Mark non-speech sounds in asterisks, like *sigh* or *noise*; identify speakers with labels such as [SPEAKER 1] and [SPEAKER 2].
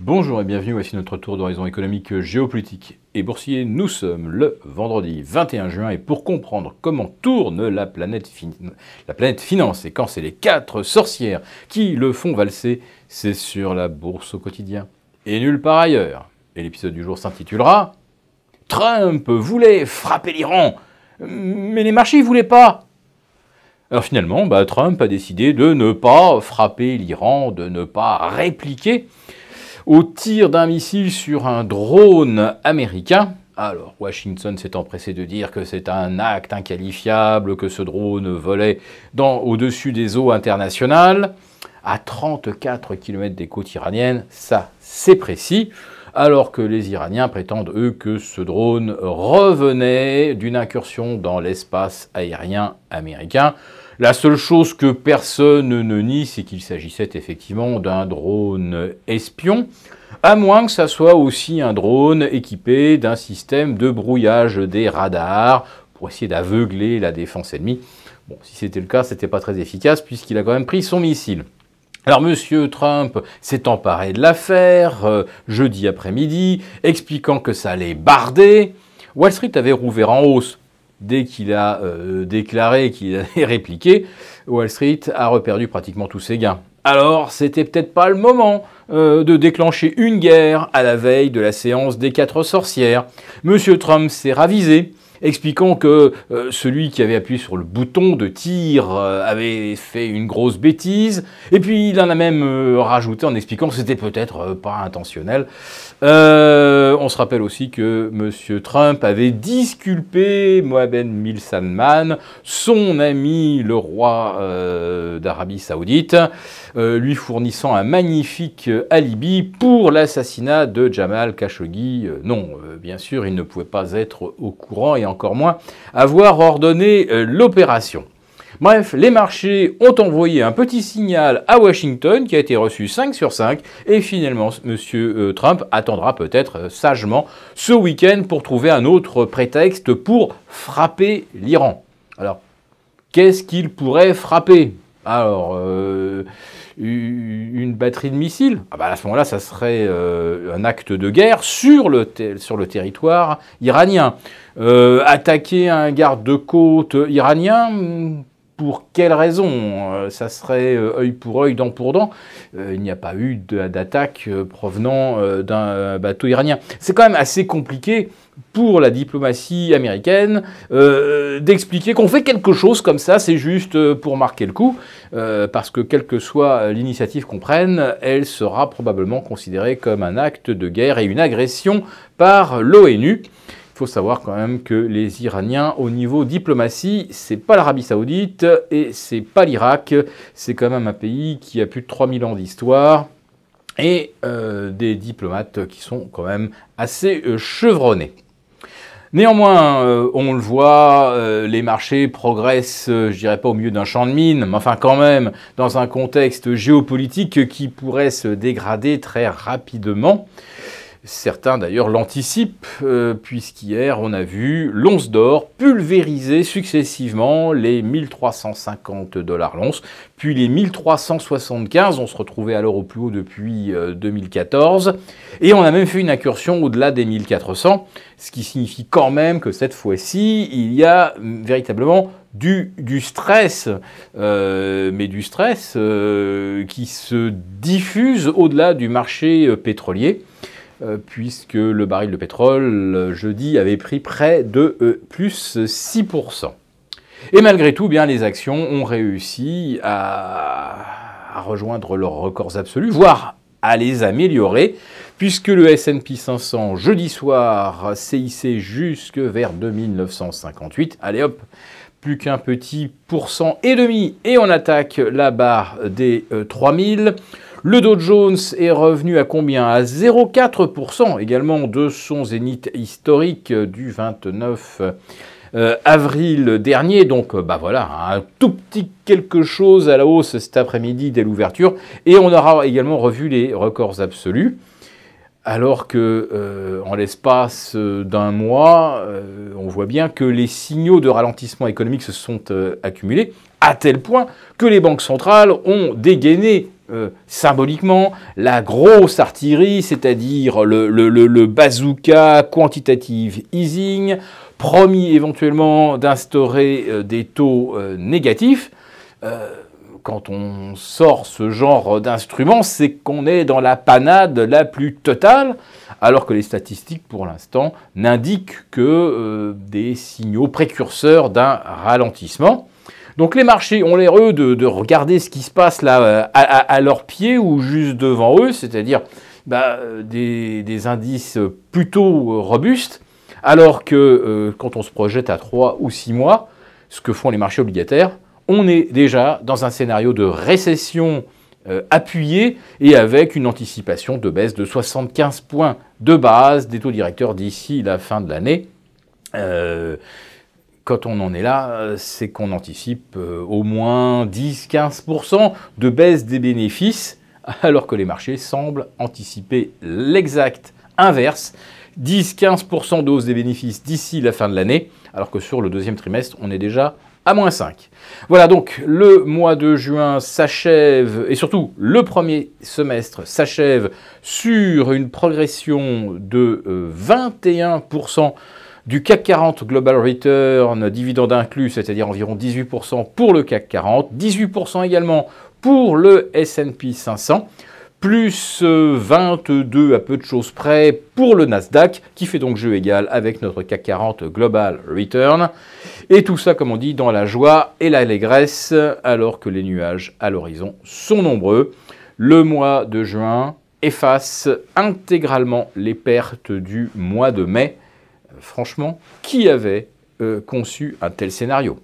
[SPEAKER 1] Bonjour et bienvenue, voici notre tour d'horizon économique, géopolitique et boursier. Nous sommes le vendredi 21 juin et pour comprendre comment tourne la planète, finance et quand c'est les quatre sorcières qui le font valser, c'est sur la bourse au quotidien. Et nulle part ailleurs. Et l'épisode du jour s'intitulera Trump voulait frapper l'Iran, mais les marchés ne voulaient pas. Alors finalement, bah, Trump a décidé de ne pas frapper l'Iran, de ne pas répliquer au tir d'un missile sur un drone américain. Alors, Washington s'est empressé de dire que c'est un acte inqualifiable, que ce drone volait au-dessus des eaux internationales, à 34 km des côtes iraniennes, ça c'est précis, alors que les Iraniens prétendent, eux, que ce drone revenait d'une incursion dans l'espace aérien américain. La seule chose que personne ne nie, c'est qu'il s'agissait effectivement d'un drone espion, à moins que ça soit aussi un drone équipé d'un système de brouillage des radars pour essayer d'aveugler la défense ennemie. Bon, si c'était le cas, c'était pas très efficace puisqu'il a quand même pris son missile. Alors M. Trump s'est emparé de l'affaire euh, jeudi après-midi, expliquant que ça allait barder. Wall Street avait rouvert en hausse dès qu'il a euh, déclaré qu'il allait *laughs* répliquer, Wall Street a reperdu pratiquement tous ses gains. Alors, c'était peut-être pas le moment euh, de déclencher une guerre à la veille de la séance des quatre sorcières. Monsieur Trump s'est ravisé, expliquant que euh, celui qui avait appuyé sur le bouton de tir euh, avait fait une grosse bêtise, et puis il en a même euh, rajouté en expliquant que c'était peut-être pas intentionnel. on se rappelle aussi que M. Trump avait disculpé Mohamed Bin son ami le roi d'Arabie saoudite, lui fournissant un magnifique alibi pour l'assassinat de Jamal Khashoggi. non, bien sûr, il ne pouvait pas être au courant encore moins avoir ordonné euh, l'opération. Bref, les marchés ont envoyé un petit signal à Washington qui a été reçu 5 sur 5 et finalement M. Euh, Trump attendra peut-être euh, sagement ce week-end pour trouver un autre prétexte pour frapper l'Iran. Alors, qu'est-ce qu'il pourrait frapper Alors, une batterie de missiles, ah bah, à ce moment-là, ça serait euh, un acte de guerre sur le, sur le territoire iranien. Euh, attaquer un garde-côte iranien, hmm, pour quelles raisons euh, Ça serait euh, œil pour œil, dent pour dent. Euh, il n'y a pas eu d'attaque provenant d'un bateau iranien. C'est quand même assez compliqué pour la diplomatie américaine d'expliquer qu'on fait quelque chose comme ça, c'est juste pour marquer le coup, parce que quelle que soit l'initiative qu'on prenne, elle sera probablement considérée comme un acte de guerre et une agression par l'ONU faut savoir quand même que les Iraniens, au niveau diplomatie, c'est pas l'Arabie Saoudite et c'est pas l'Irak. C'est quand même un pays qui a plus de 3000 ans d'histoire et euh, des diplomates qui sont quand même assez euh, chevronnés. Néanmoins, euh, on le voit, les marchés progressent, je dirais pas au milieu d'un champ de mine, mais enfin quand même, dans un contexte géopolitique qui pourrait se dégrader très rapidement. Certains d'ailleurs l'anticipent, euh, puisqu'hier on a vu l'once d'or pulvériser successivement les 1350 dollars l'once, puis les 1375, on se retrouvait alors au plus haut depuis 2014, euh, et on a même fait une incursion au-delà des 1400, ce qui signifie quand même que cette fois-ci, il y a mm, véritablement du, stress, euh, mais du stress qui se diffuse au-delà du marché pétrolier. Euh, puisque le baril de pétrole, euh, jeudi, avait pris près de euh, plus 6%. Et malgré tout, bien, les actions ont réussi à, rejoindre leurs records absolus, voire à les améliorer, puisque le S&P 500 jeudi soir s'est jusque vers 2958. Allez hop, plus qu'un petit pourcent et demi, et on attaque la barre des 3000. Le Dow Jones est revenu à combien À 0,4% également de son zénith historique du 29 euh, avril dernier. Donc euh, bah voilà, un tout petit quelque chose à la hausse cet après-midi dès l'ouverture. Et on aura également revu les records absolus. Alors que, euh, l'espace d'un mois, on voit bien que les signaux de ralentissement économique se sont accumulés, à tel point que les banques centrales ont dégainé euh, symboliquement, la grosse artillerie, c'est-à-dire le, bazooka quantitative easing, promis éventuellement d'instaurer euh, des taux euh, négatifs. quand on sort ce genre d'instrument, c'est qu'on est dans la panade la plus totale, alors que les statistiques, pour l'instant, n'indiquent que des signaux précurseurs d'un ralentissement. Donc les marchés ont l'air, eux, de, regarder ce qui se passe là euh, à, leurs pieds ou juste devant eux, c'est-à-dire bah, euh, des, indices plutôt euh, robustes, alors que quand on se projette à 3 ou 6 mois, ce que font les marchés obligataires, on est déjà dans un scénario de récession appuyée et avec une anticipation de baisse de 75 points de base des taux directeurs d'ici la fin de l'année quand on en est là, euh, c'est qu'on anticipe euh, au moins 10-15% de baisse des bénéfices, *laughs* alors que les marchés semblent anticiper l'exact inverse, 10-15% de des bénéfices d'ici la fin de l'année, alors que sur le deuxième trimestre, on est déjà à moins 5. Voilà donc, le mois de juin s'achève, et surtout le premier semestre s'achève sur une progression de 21% euh, du CAC 40 Global Return, dividende inclus, c'est-à-dire environ 18% pour le CAC 40, 18% également pour le SP 500, plus 22 euh, à peu de choses près pour le Nasdaq, qui fait donc jeu égal avec notre CAC 40 Global Return. Et tout ça, comme on dit, dans la joie et l'allégresse, alors que les nuages à l'horizon sont nombreux. Le mois de juin efface intégralement les pertes du mois de mai. Euh, franchement, qui avait euh, conçu un tel scénario